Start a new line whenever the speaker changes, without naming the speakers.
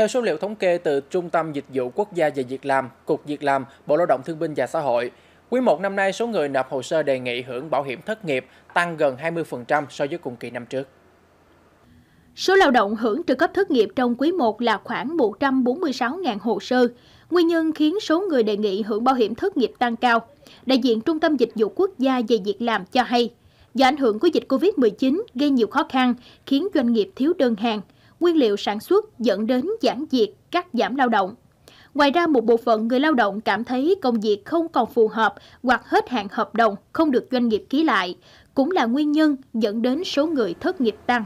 Theo số liệu thống kê từ Trung tâm Dịch vụ Quốc gia về Việc làm, Cục Việc làm, Bộ Lao động Thương binh và Xã hội, quý một năm nay số người nộp hồ sơ đề nghị hưởng bảo hiểm thất nghiệp tăng gần 20% so với cùng kỳ năm trước.
Số lao động hưởng trợ cấp thất nghiệp trong quý 1 là khoảng 146.000 hồ sơ, nguyên nhân khiến số người đề nghị hưởng bảo hiểm thất nghiệp tăng cao. Đại diện Trung tâm Dịch vụ Quốc gia về việc làm cho hay, do ảnh hưởng của dịch COVID-19 gây nhiều khó khăn, khiến doanh nghiệp thiếu đơn hàng – nguyên liệu sản xuất dẫn đến giảm việc cắt giảm lao động. Ngoài ra, một bộ phận người lao động cảm thấy công việc không còn phù hợp hoặc hết hạn hợp đồng không được doanh nghiệp ký lại, cũng là nguyên nhân dẫn đến số người thất nghiệp tăng.